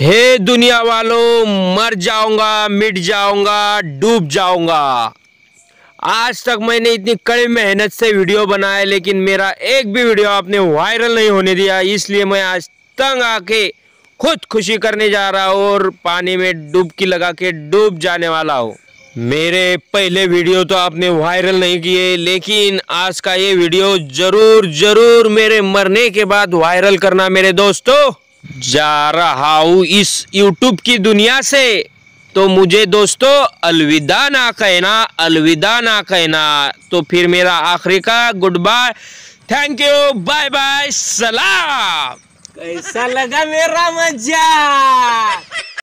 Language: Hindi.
हे दुनिया वालों मर जाऊंगा मिट जाऊंगा डूब जाऊंगा आज तक मैंने इतनी कड़ी मेहनत से वीडियो बनाया लेकिन मेरा एक भी वीडियो आपने वायरल नहीं होने दिया इसलिए मैं आज तंग आके खुद खुशी करने जा रहा हूँ और पानी में डुबकी लगा के डूब जाने वाला हूँ मेरे पहले वीडियो तो आपने वायरल नहीं किए लेकिन आज का ये वीडियो ज़रूर ज़रूर मेरे मरने के बाद वायरल करना मेरे दोस्तों जा रहा हूँ इस यूट्यूब की दुनिया से तो मुझे दोस्तों अलविदा ना कहना अलविदा ना कहना तो फिर मेरा आखिरी का good bye thank you bye bye सलाम कैसा लगा मेरा मजा